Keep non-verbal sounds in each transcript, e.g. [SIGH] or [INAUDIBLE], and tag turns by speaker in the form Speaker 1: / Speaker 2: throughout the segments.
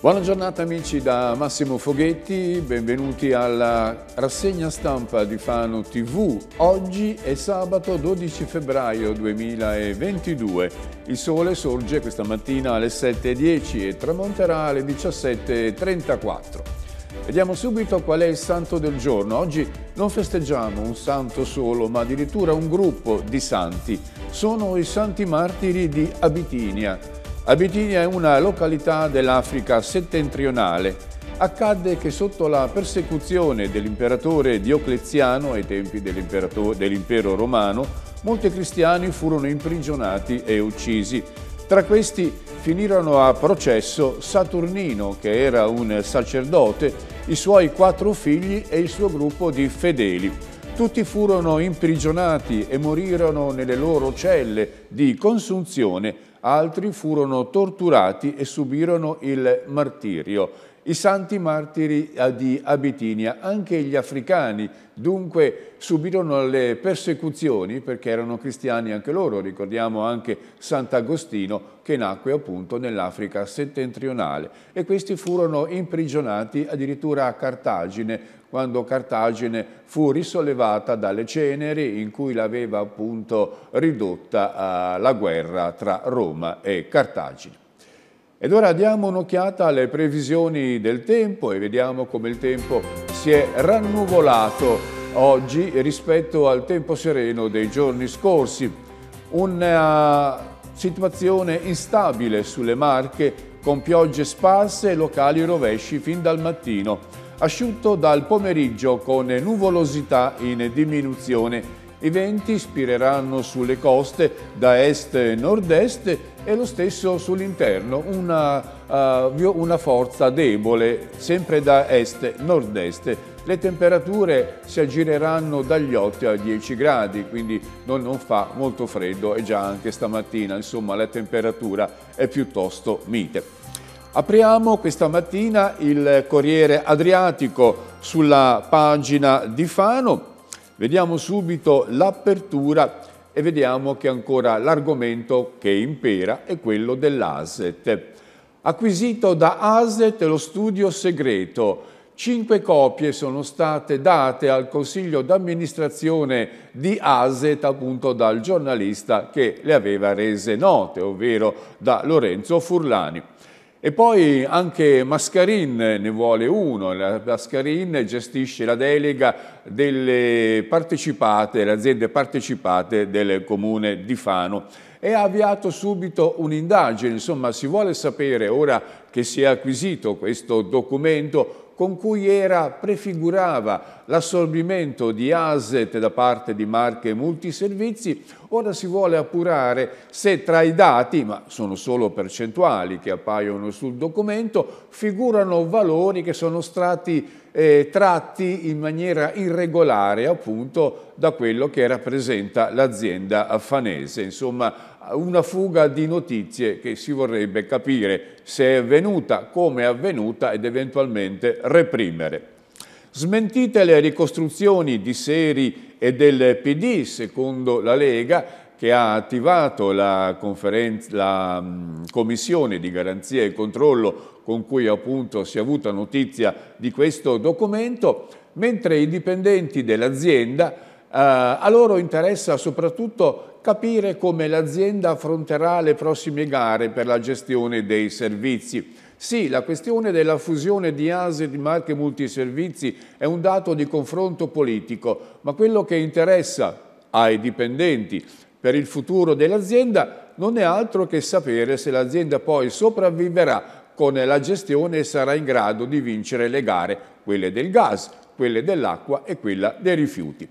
Speaker 1: Buona giornata amici da Massimo Foghetti, benvenuti alla rassegna stampa di Fano TV. Oggi è sabato 12 febbraio 2022. Il sole sorge questa mattina alle 7.10 e tramonterà alle 17.34. Vediamo subito qual è il santo del giorno. Oggi non festeggiamo un santo solo, ma addirittura un gruppo di santi. Sono i santi martiri di Abitinia Abitinia è una località dell'Africa settentrionale. Accadde che sotto la persecuzione dell'imperatore Diocleziano ai tempi dell'impero romano, molti cristiani furono imprigionati e uccisi. Tra questi finirono a processo Saturnino, che era un sacerdote, i suoi quattro figli e il suo gruppo di fedeli. Tutti furono imprigionati e morirono nelle loro celle di consunzione altri furono torturati e subirono il martirio. I santi martiri di Abitinia, anche gli africani, dunque subirono le persecuzioni perché erano cristiani anche loro, ricordiamo anche Sant'Agostino che nacque appunto nell'Africa settentrionale e questi furono imprigionati addirittura a Cartagine quando Cartagine fu risollevata dalle ceneri in cui l'aveva appunto ridotta eh, la guerra tra Roma e Cartagine. Ed ora diamo un'occhiata alle previsioni del tempo e vediamo come il tempo si è rannuvolato oggi rispetto al tempo sereno dei giorni scorsi. Una eh, situazione instabile sulle Marche con piogge sparse e locali rovesci fin dal mattino asciutto dal pomeriggio con nuvolosità in diminuzione. I venti spireranno sulle coste da est e nord-est e lo stesso sull'interno, una, uh, una forza debole sempre da est e nord-est. Le temperature si aggireranno dagli 8 ai 10 gradi, quindi non, non fa molto freddo e già anche stamattina, insomma, la temperatura è piuttosto mite. Apriamo questa mattina il Corriere Adriatico sulla pagina di Fano. Vediamo subito l'apertura e vediamo che ancora l'argomento che impera è quello dell'ASET. Acquisito da ASET lo studio segreto. Cinque copie sono state date al consiglio d'amministrazione di ASET appunto dal giornalista che le aveva rese note, ovvero da Lorenzo Furlani. E poi anche Mascarin ne vuole uno, Mascarin gestisce la delega delle partecipate, le aziende partecipate del comune di Fano e ha avviato subito un'indagine, insomma si vuole sapere ora che si è acquisito questo documento con cui era, prefigurava l'assorbimento di asset da parte di marche multiservizi, ora si vuole appurare se tra i dati, ma sono solo percentuali che appaiono sul documento, figurano valori che sono stati eh, tratti in maniera irregolare appunto da quello che rappresenta l'azienda affanese. Insomma, una fuga di notizie che si vorrebbe capire se è avvenuta, come è avvenuta ed eventualmente reprimere. Smentite le ricostruzioni di Seri e del PD, secondo la Lega, che ha attivato la, la mm, commissione di garanzia e controllo con cui appunto si è avuta notizia di questo documento, mentre i dipendenti dell'azienda eh, a loro interessa soprattutto capire come l'azienda affronterà le prossime gare per la gestione dei servizi. Sì, la questione della fusione di ASE di marche multiservizi è un dato di confronto politico, ma quello che interessa ai dipendenti per il futuro dell'azienda non è altro che sapere se l'azienda poi sopravviverà con la gestione e sarà in grado di vincere le gare, quelle del gas, quelle dell'acqua e quella dei rifiuti.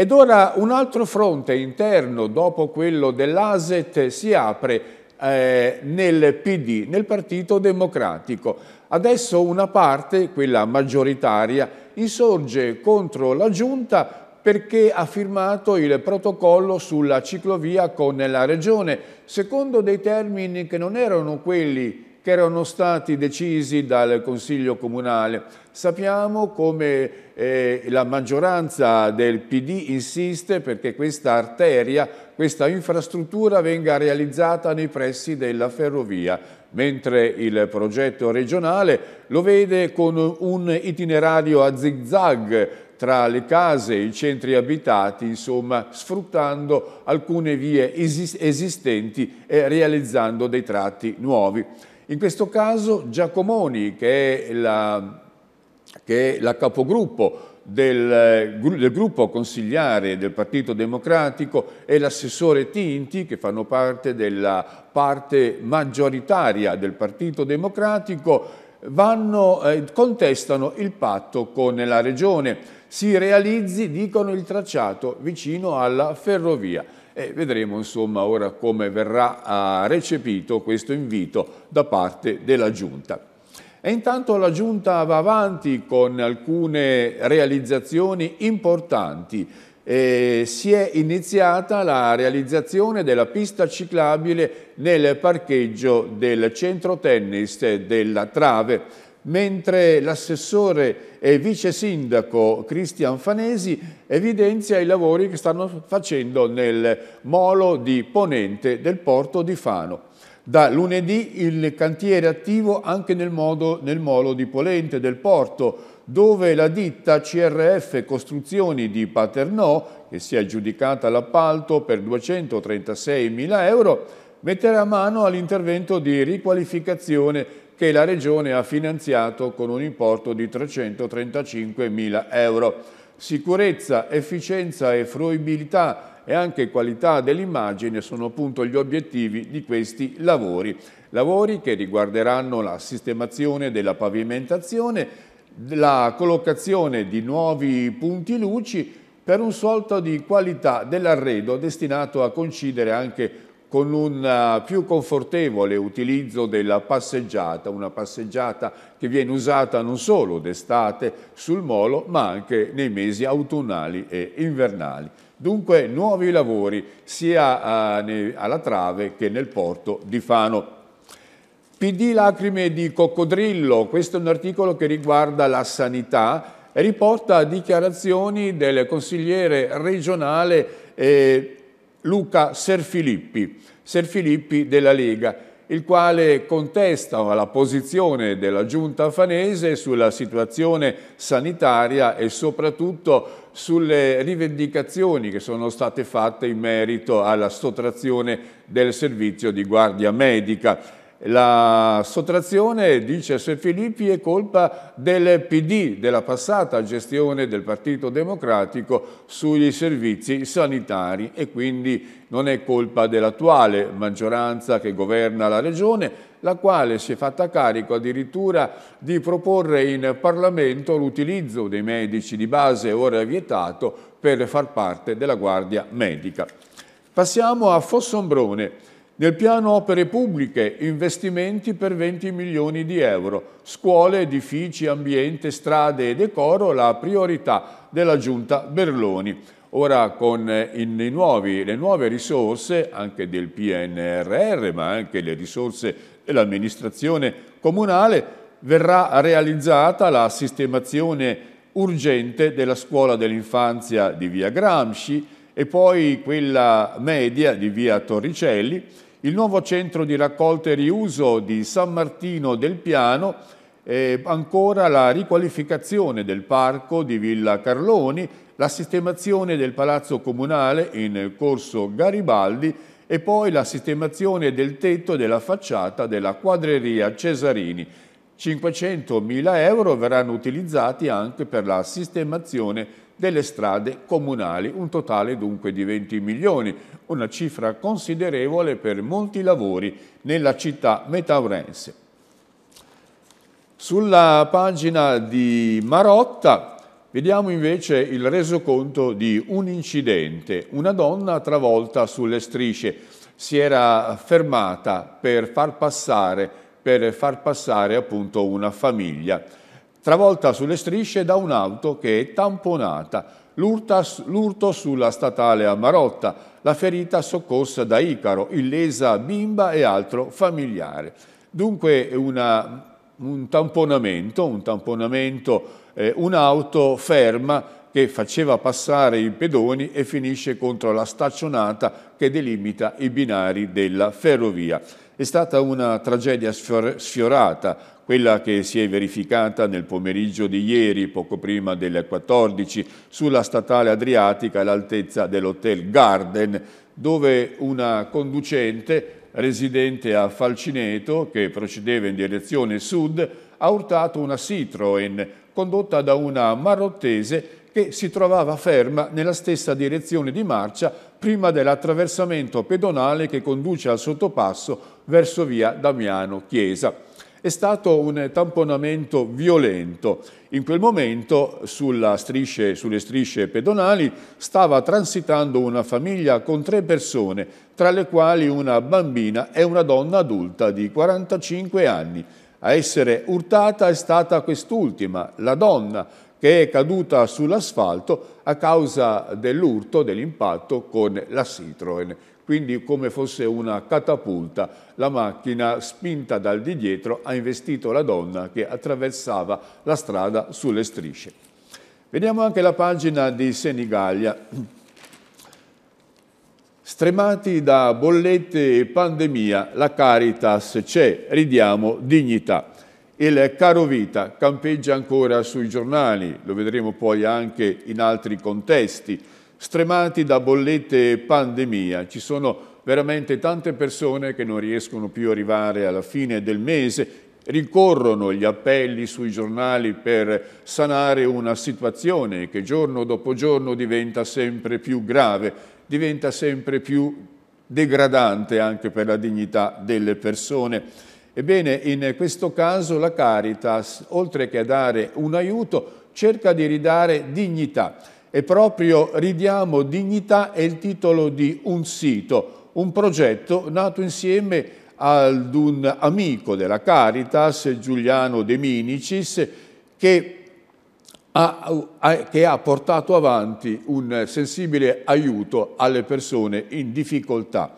Speaker 1: Ed ora un altro fronte interno dopo quello dell'ASET si apre eh, nel PD, nel Partito Democratico. Adesso una parte, quella maggioritaria, insorge contro la Giunta perché ha firmato il protocollo sulla ciclovia con la Regione, secondo dei termini che non erano quelli che erano stati decisi dal Consiglio Comunale. Sappiamo come eh, la maggioranza del PD insiste perché questa arteria, questa infrastruttura venga realizzata nei pressi della ferrovia, mentre il progetto regionale lo vede con un itinerario a zigzag tra le case, i centri abitati, insomma, sfruttando alcune vie esistenti e realizzando dei tratti nuovi. In questo caso Giacomoni, che è la, che è la capogruppo del, del, gruppo consigliare del Partito Democratico e l'assessore Tinti, che fanno parte della parte maggioritaria del Partito Democratico, vanno, eh, contestano il patto con la Regione. Si realizzi, dicono, il tracciato vicino alla ferrovia e vedremo insomma ora come verrà ah, recepito questo invito da parte della Giunta. E intanto la Giunta va avanti con alcune realizzazioni importanti. Eh, si è iniziata la realizzazione della pista ciclabile nel parcheggio del centro tennis della Trave mentre l'assessore e vice sindaco Cristian Fanesi evidenzia i lavori che stanno facendo nel molo di Ponente del porto di Fano. Da lunedì il cantiere è attivo anche nel, modo, nel molo di Ponente del porto, dove la ditta CRF Costruzioni di Paternò, che si è aggiudicata l'appalto per 236 mila euro, metterà mano all'intervento di riqualificazione che la Regione ha finanziato con un importo di 335.000 euro. Sicurezza, efficienza e fruibilità e anche qualità dell'immagine sono appunto gli obiettivi di questi lavori. Lavori che riguarderanno la sistemazione della pavimentazione, la collocazione di nuovi punti luci per un solto di qualità dell'arredo destinato a coincidere anche con un eh, più confortevole utilizzo della passeggiata, una passeggiata che viene usata non solo d'estate sul molo, ma anche nei mesi autunnali e invernali. Dunque nuovi lavori sia eh, alla trave che nel porto di Fano. PD lacrime di coccodrillo, questo è un articolo che riguarda la sanità, riporta dichiarazioni del consigliere regionale eh, Luca Serfilippi, Serfilippi della Lega, il quale contesta la posizione della giunta fanese sulla situazione sanitaria e soprattutto sulle rivendicazioni che sono state fatte in merito alla sottrazione del servizio di guardia medica. La sottrazione, dice S. Filippi, è colpa del PD, della passata gestione del Partito Democratico sui servizi sanitari e quindi non è colpa dell'attuale maggioranza che governa la Regione, la quale si è fatta carico addirittura di proporre in Parlamento l'utilizzo dei medici di base ora vietato per far parte della Guardia Medica. Passiamo a Fossombrone nel piano opere pubbliche, investimenti per 20 milioni di euro. Scuole, edifici, ambiente, strade e decoro, la priorità della Giunta Berloni. Ora con eh, nuovi, le nuove risorse anche del PNRR, ma anche le risorse dell'amministrazione comunale, verrà realizzata la sistemazione urgente della scuola dell'infanzia di via Gramsci e poi quella media di via Torricelli il nuovo centro di raccolta e riuso di San Martino del Piano e ancora la riqualificazione del parco di Villa Carloni, la sistemazione del palazzo comunale in corso Garibaldi e poi la sistemazione del tetto della facciata della quadreria Cesarini. 500.000 euro verranno utilizzati anche per la sistemazione delle strade comunali, un totale dunque di 20 milioni, una cifra considerevole per molti lavori nella città metaurense. Sulla pagina di Marotta vediamo invece il resoconto di un incidente, una donna travolta sulle strisce, si era fermata per far passare, per far passare appunto una famiglia travolta sulle strisce da un'auto che è tamponata, l'urto sulla statale a Marotta, la ferita soccorsa da Icaro, illesa bimba e altro familiare. Dunque una, un tamponamento, un tamponamento eh, un'auto ferma che faceva passare i pedoni e finisce contro la staccionata che delimita i binari della ferrovia. È stata una tragedia sfiorata, quella che si è verificata nel pomeriggio di ieri, poco prima delle 14, sulla statale Adriatica all'altezza dell'Hotel Garden, dove una conducente residente a Falcineto, che procedeva in direzione sud, ha urtato una Citroen condotta da una marottese che si trovava ferma nella stessa direzione di marcia prima dell'attraversamento pedonale che conduce al sottopasso verso via Damiano Chiesa. È stato un tamponamento violento. In quel momento strisce, sulle strisce pedonali stava transitando una famiglia con tre persone, tra le quali una bambina e una donna adulta di 45 anni. A essere urtata è stata quest'ultima, la donna, che è caduta sull'asfalto a causa dell'urto, dell'impatto con la Citroen quindi come fosse una catapulta, la macchina spinta dal di dietro ha investito la donna che attraversava la strada sulle strisce. Vediamo anche la pagina di Senigallia. Stremati da bollette e pandemia, la Caritas c'è, ridiamo dignità. Il caro vita campeggia ancora sui giornali, lo vedremo poi anche in altri contesti stremati da bollette e pandemia. Ci sono veramente tante persone che non riescono più a arrivare alla fine del mese, ricorrono gli appelli sui giornali per sanare una situazione che giorno dopo giorno diventa sempre più grave, diventa sempre più degradante anche per la dignità delle persone. Ebbene, in questo caso la Caritas, oltre che a dare un aiuto, cerca di ridare dignità e proprio Ridiamo Dignità è il titolo di un sito, un progetto nato insieme ad un amico della Caritas, Giuliano De Minicis, che ha, che ha portato avanti un sensibile aiuto alle persone in difficoltà.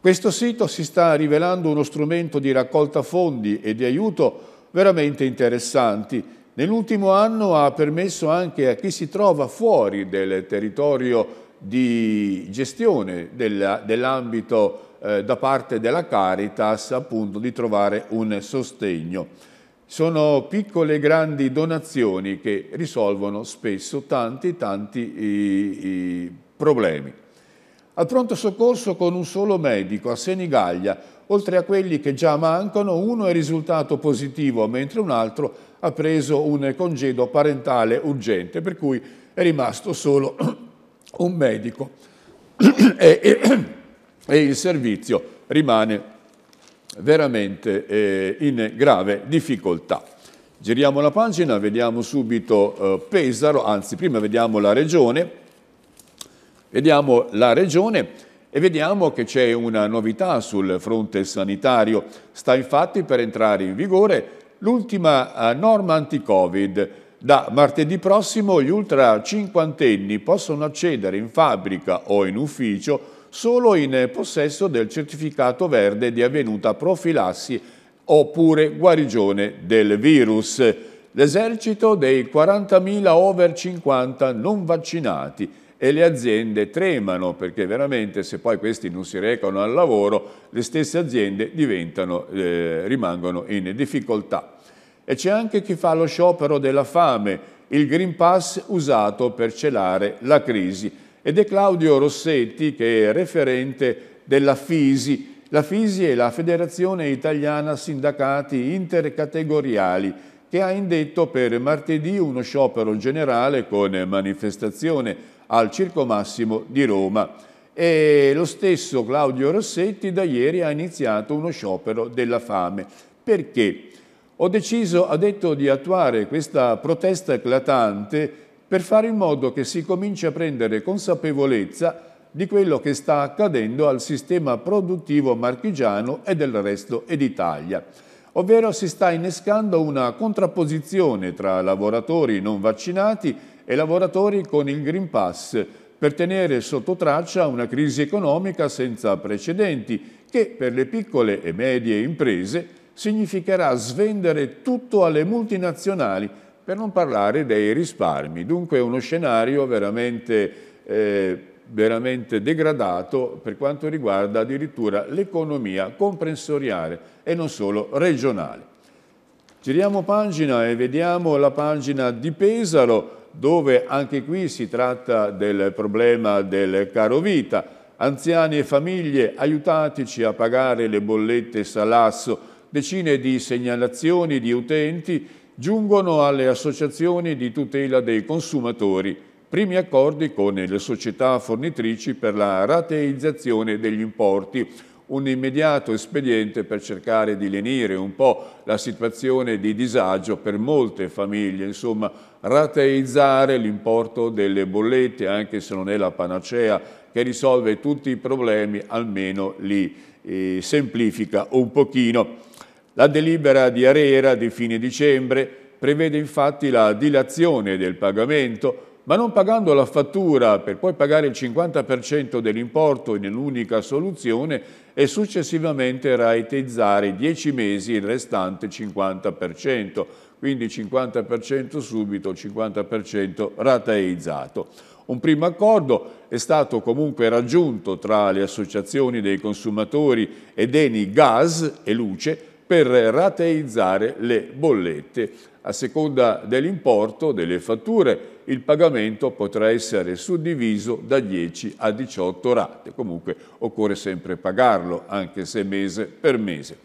Speaker 1: Questo sito si sta rivelando uno strumento di raccolta fondi e di aiuto veramente interessanti Nell'ultimo anno ha permesso anche a chi si trova fuori del territorio di gestione dell'ambito eh, da parte della Caritas appunto di trovare un sostegno. Sono piccole e grandi donazioni che risolvono spesso tanti tanti i, i problemi al pronto soccorso con un solo medico a Senigallia. Oltre a quelli che già mancano, uno è risultato positivo, mentre un altro ha preso un congedo parentale urgente, per cui è rimasto solo [CLEARS THROAT] un medico [CLEARS THROAT] e, e, [CLEARS THROAT] e il servizio rimane veramente eh, in grave difficoltà. Giriamo la pagina, vediamo subito eh, Pesaro, anzi prima vediamo la regione, Vediamo la regione e vediamo che c'è una novità sul fronte sanitario. Sta infatti per entrare in vigore l'ultima eh, norma anti-Covid. Da martedì prossimo gli ultra cinquantenni possono accedere in fabbrica o in ufficio solo in possesso del certificato verde di avvenuta profilassi oppure guarigione del virus. L'esercito dei 40.000 over 50 non vaccinati e le aziende tremano perché veramente se poi questi non si recano al lavoro le stesse aziende eh, rimangono in difficoltà. E c'è anche chi fa lo sciopero della fame, il Green Pass usato per celare la crisi. Ed è Claudio Rossetti che è referente della FISI. La FISI è la Federazione Italiana Sindacati Intercategoriali che ha indetto per martedì uno sciopero generale con manifestazione al Circo Massimo di Roma. E lo stesso Claudio Rossetti da ieri ha iniziato uno sciopero della fame. Perché? Ho deciso, ha detto, di attuare questa protesta eclatante per fare in modo che si cominci a prendere consapevolezza di quello che sta accadendo al sistema produttivo marchigiano e del resto d'Italia. Ovvero si sta innescando una contrapposizione tra lavoratori non vaccinati e lavoratori con il Green Pass per tenere sotto traccia una crisi economica senza precedenti che per le piccole e medie imprese significherà svendere tutto alle multinazionali per non parlare dei risparmi. Dunque uno scenario veramente, eh, veramente degradato per quanto riguarda addirittura l'economia comprensoriale e non solo regionale. Giriamo pagina e vediamo la pagina di Pesaro dove anche qui si tratta del problema del caro vita. Anziani e famiglie, aiutateci a pagare le bollette salasso. Decine di segnalazioni di utenti giungono alle associazioni di tutela dei consumatori. Primi accordi con le società fornitrici per la rateizzazione degli importi un immediato espediente per cercare di lenire un po' la situazione di disagio per molte famiglie, insomma rateizzare l'importo delle bollette anche se non è la panacea che risolve tutti i problemi, almeno li eh, semplifica un pochino. La delibera di Arera di fine dicembre prevede infatti la dilazione del pagamento ma non pagando la fattura per poi pagare il 50% dell'importo in un'unica soluzione e successivamente raiteizzare 10 mesi il restante 50%, quindi 50% subito, 50% rateizzato. Un primo accordo è stato comunque raggiunto tra le associazioni dei consumatori ed Eni Gas e Luce per rateizzare le bollette. A seconda dell'importo delle fatture, il pagamento potrà essere suddiviso da 10 a 18 rate. Comunque occorre sempre pagarlo, anche se mese per mese.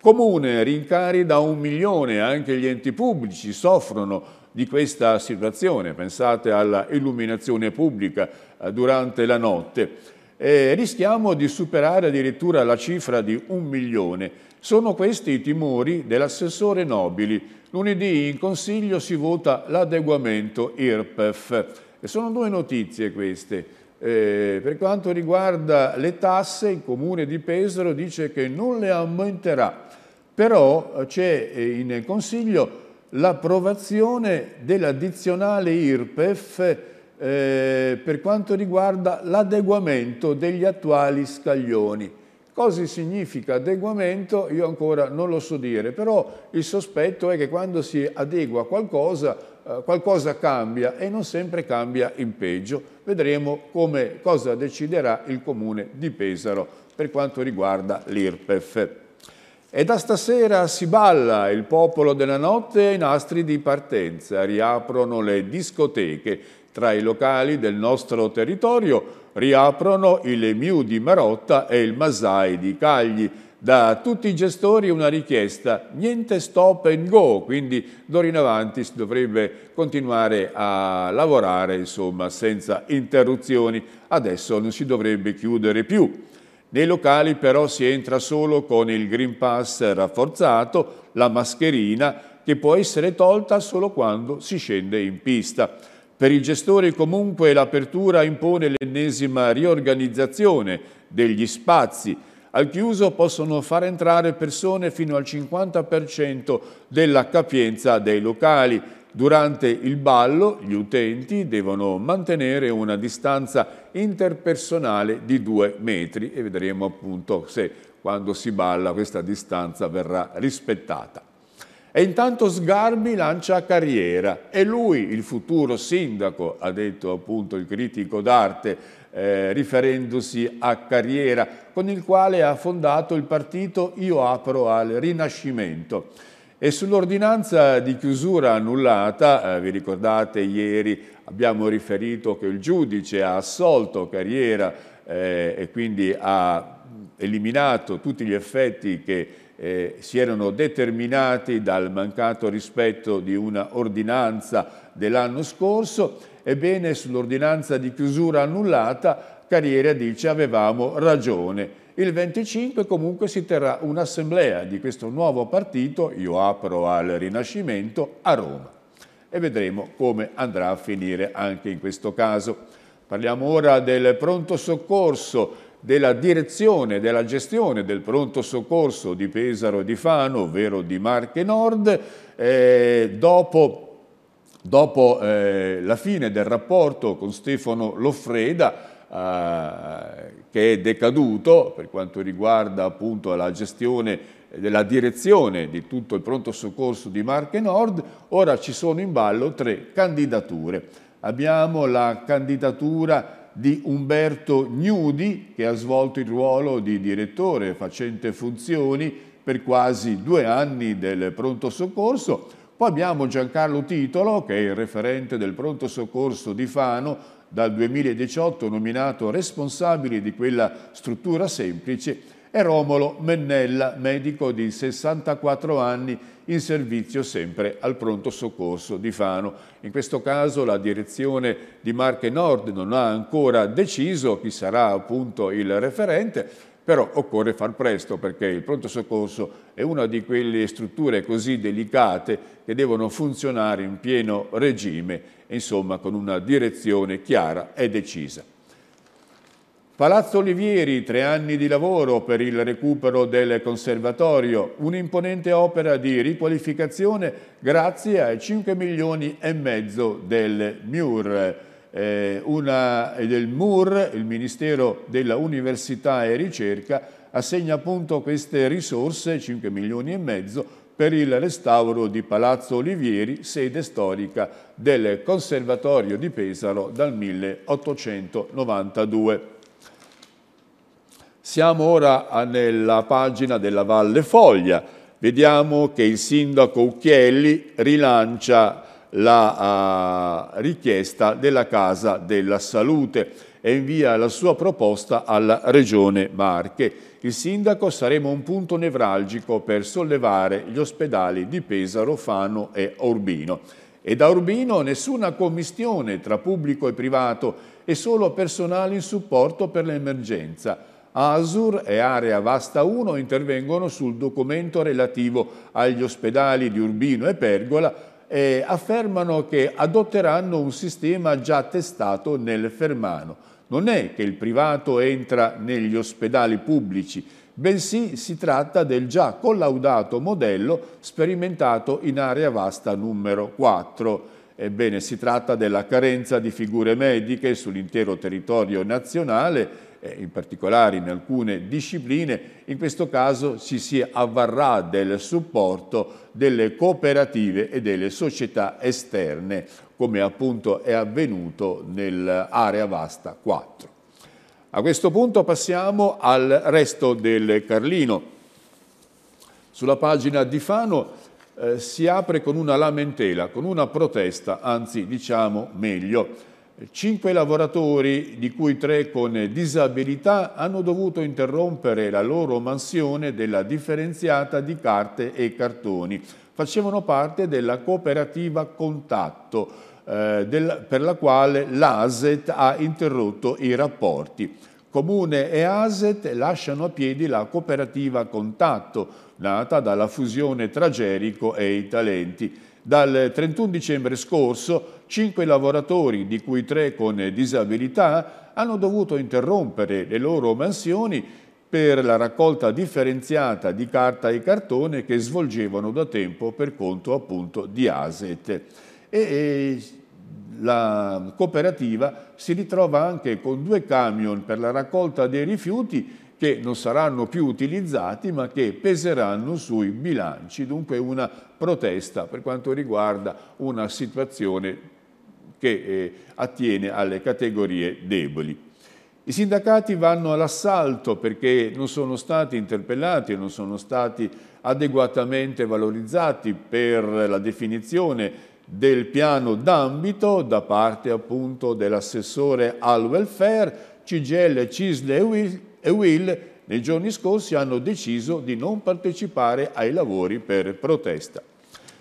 Speaker 1: Comune, rincari da un milione, anche gli enti pubblici soffrono di questa situazione. Pensate alla illuminazione pubblica eh, durante la notte. E rischiamo di superare addirittura la cifra di un milione. Sono questi i timori dell'assessore Nobili. Lunedì in Consiglio si vota l'adeguamento IRPEF. E sono due notizie queste. Eh, per quanto riguarda le tasse, il comune di Pesaro dice che non le aumenterà, però eh, c'è eh, in consiglio l'approvazione dell'addizionale IRPEF eh, per quanto riguarda l'adeguamento degli attuali scaglioni. Cosa significa adeguamento? Io ancora non lo so dire, però il sospetto è che quando si adegua qualcosa, eh, qualcosa cambia e non sempre cambia in peggio. Vedremo come, cosa deciderà il Comune di Pesaro per quanto riguarda l'IRPEF. E da stasera si balla, il popolo della notte ai nastri di partenza, riaprono le discoteche tra i locali del nostro territorio riaprono il MIU di Marotta e il Masai di Cagli. Da tutti i gestori una richiesta, niente stop and go, quindi d'ora in avanti si dovrebbe continuare a lavorare insomma, senza interruzioni. Adesso non si dovrebbe chiudere più. Nei locali però si entra solo con il Green Pass rafforzato, la mascherina che può essere tolta solo quando si scende in pista. Per il gestore comunque l'apertura impone l'ennesima riorganizzazione degli spazi. Al chiuso possono far entrare persone fino al 50% della capienza dei locali. Durante il ballo gli utenti devono mantenere una distanza interpersonale di due metri e vedremo appunto se quando si balla questa distanza verrà rispettata. E intanto Sgarbi lancia carriera. È lui il futuro sindaco, ha detto appunto il critico d'arte, eh, riferendosi a Carriera, con il quale ha fondato il partito Io apro al Rinascimento. E sull'ordinanza di chiusura annullata, eh, vi ricordate ieri abbiamo riferito che il giudice ha assolto Carriera eh, e quindi ha eliminato tutti gli effetti che eh, si erano determinati dal mancato rispetto di una ordinanza dell'anno scorso, ebbene sull'ordinanza di chiusura annullata Carriera dice avevamo ragione. Il 25 comunque si terrà un'assemblea di questo nuovo partito, io apro al Rinascimento, a Roma e vedremo come andrà a finire anche in questo caso. Parliamo ora del pronto soccorso, della direzione della gestione del pronto soccorso di Pesaro e di Fano, ovvero di Marche Nord, eh, dopo dopo eh, la fine del rapporto con Stefano Loffreda, eh, che è decaduto per quanto riguarda appunto la gestione della direzione di tutto il pronto soccorso di Marche Nord, ora ci sono in ballo tre candidature. Abbiamo la candidatura di Umberto Gnudi che ha svolto il ruolo di direttore facente funzioni per quasi due anni del pronto soccorso. Poi abbiamo Giancarlo Titolo che è il referente del pronto soccorso di Fano dal 2018 nominato responsabile di quella struttura semplice e Romolo Mennella, medico di 64 anni, in servizio sempre al pronto soccorso di Fano. In questo caso la direzione di Marche Nord non ha ancora deciso chi sarà appunto il referente, però occorre far presto perché il pronto soccorso è una di quelle strutture così delicate che devono funzionare in pieno regime, insomma con una direzione chiara e decisa. Palazzo Olivieri, tre anni di lavoro per il recupero del conservatorio, un'imponente opera di riqualificazione grazie ai 5 milioni e mezzo del MUR. Eh, una, eh, del MUR, il Ministero della Università e Ricerca, assegna appunto queste risorse, 5 milioni e mezzo, per il restauro di Palazzo Olivieri, sede storica del Conservatorio di Pesaro dal 1892. Siamo ora nella pagina della Valle Foglia. Vediamo che il sindaco Ucchielli rilancia la uh, richiesta della Casa della Salute e invia la sua proposta alla Regione Marche. Il sindaco saremo un punto nevralgico per sollevare gli ospedali di Pesaro, Fano e Urbino. E da Urbino nessuna commistione tra pubblico e privato e solo personale in supporto per l'emergenza ASUR e Area Vasta 1 intervengono sul documento relativo agli ospedali di Urbino e Pergola e affermano che adotteranno un sistema già testato nel Fermano. Non è che il privato entra negli ospedali pubblici, bensì si tratta del già collaudato modello sperimentato in area vasta numero 4. Ebbene, si tratta della carenza di figure mediche sull'intero territorio nazionale eh, in particolare in alcune discipline, in questo caso ci si avvarrà del supporto delle cooperative e delle società esterne, come appunto è avvenuto nell'area vasta 4. A questo punto passiamo al resto del Carlino. Sulla pagina di Fano eh, si apre con una lamentela, con una protesta, anzi diciamo meglio, Cinque lavoratori, di cui tre con disabilità, hanno dovuto interrompere la loro mansione della differenziata di carte e cartoni. Facevano parte della cooperativa Contatto, eh, del, per la quale l'ASET ha interrotto i rapporti. Comune e ASET lasciano a piedi la cooperativa Contatto, nata dalla fusione tra Gerico e i Talenti. Dal 31 dicembre scorso Cinque lavoratori, di cui tre con disabilità, hanno dovuto interrompere le loro mansioni per la raccolta differenziata di carta e cartone che svolgevano da tempo per conto appunto di ASET. E, e la cooperativa si ritrova anche con due camion per la raccolta dei rifiuti che non saranno più utilizzati ma che peseranno sui bilanci, dunque una protesta per quanto riguarda una situazione che eh, attiene alle categorie deboli. I sindacati vanno all'assalto perché non sono stati interpellati, e non sono stati adeguatamente valorizzati per la definizione del piano d'ambito da parte appunto dell'assessore al welfare, CGL, CISLE e Will, e Will nei giorni scorsi hanno deciso di non partecipare ai lavori per protesta.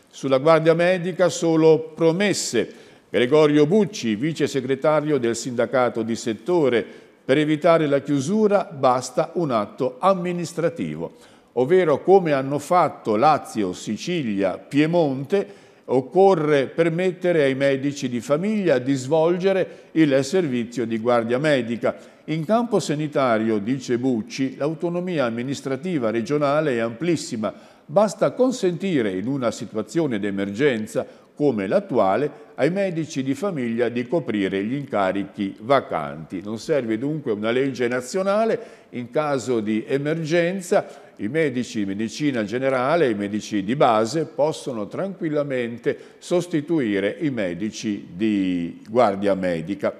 Speaker 1: Sulla Guardia Medica solo promesse, Gregorio Bucci, vice segretario del sindacato di settore, per evitare la chiusura basta un atto amministrativo, ovvero come hanno fatto Lazio, Sicilia, Piemonte, occorre permettere ai medici di famiglia di svolgere il servizio di guardia medica. In campo sanitario, dice Bucci, l'autonomia amministrativa regionale è amplissima, basta consentire in una situazione d'emergenza come l'attuale, ai medici di famiglia di coprire gli incarichi vacanti. Non serve dunque una legge nazionale, in caso di emergenza i medici di medicina generale, i medici di base possono tranquillamente sostituire i medici di guardia medica.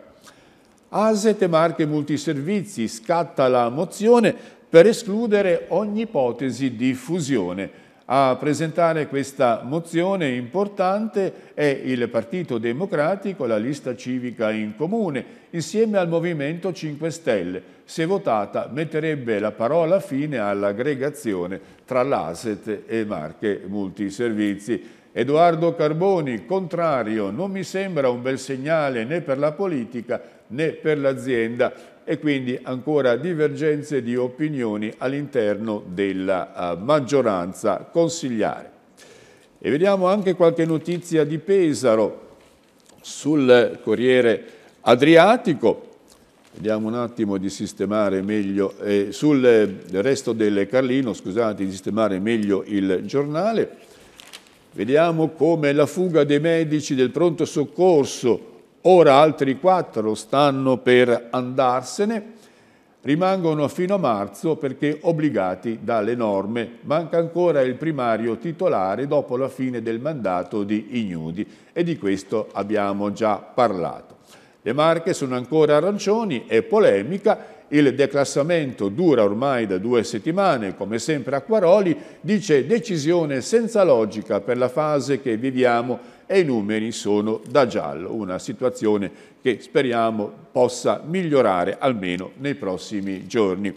Speaker 1: ASET e Marche Multiservizi scatta la mozione per escludere ogni ipotesi di fusione a presentare questa mozione importante è il Partito Democratico, la lista civica in comune, insieme al Movimento 5 Stelle. Se votata metterebbe la parola fine all'aggregazione tra l'ASET e Marche Multiservizi. Edoardo Carboni, contrario, non mi sembra un bel segnale né per la politica né per l'azienda e quindi ancora divergenze di opinioni all'interno della eh, maggioranza consigliare. E vediamo anche qualche notizia di Pesaro sul Corriere Adriatico. Vediamo un attimo di sistemare meglio, eh, sul eh, resto del Carlino, scusate, di sistemare meglio il giornale. Vediamo come la fuga dei medici del pronto soccorso Ora altri quattro stanno per andarsene, rimangono fino a marzo perché obbligati dalle norme. Manca ancora il primario titolare dopo la fine del mandato di Ignudi e di questo abbiamo già parlato. Le marche sono ancora arancioni e polemica il declassamento dura ormai da due settimane, come sempre Acquaroli dice decisione senza logica per la fase che viviamo e i numeri sono da giallo, una situazione che speriamo possa migliorare almeno nei prossimi giorni.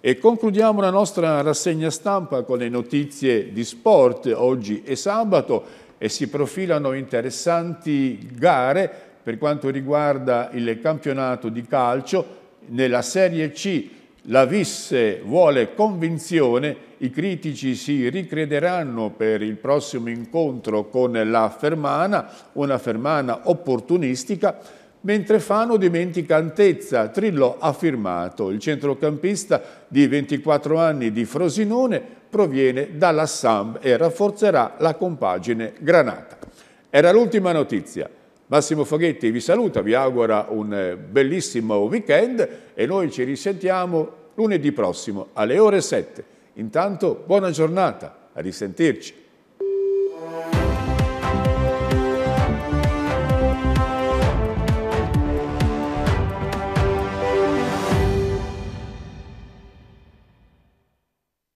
Speaker 1: E concludiamo la nostra rassegna stampa con le notizie di sport oggi e sabato e si profilano interessanti gare per quanto riguarda il campionato di calcio nella Serie C la Visse vuole convinzione i critici si ricrederanno per il prossimo incontro con la Fermana, una Fermana opportunistica, mentre Fano dimentica Antezza, Trillo ha firmato. Il centrocampista di 24 anni di Frosinone proviene dalla Samb e rafforzerà la compagine Granata. Era l'ultima notizia. Massimo Foghetti vi saluta, vi augura un bellissimo weekend e noi ci risentiamo lunedì prossimo alle ore 7. Intanto buona giornata, a risentirci.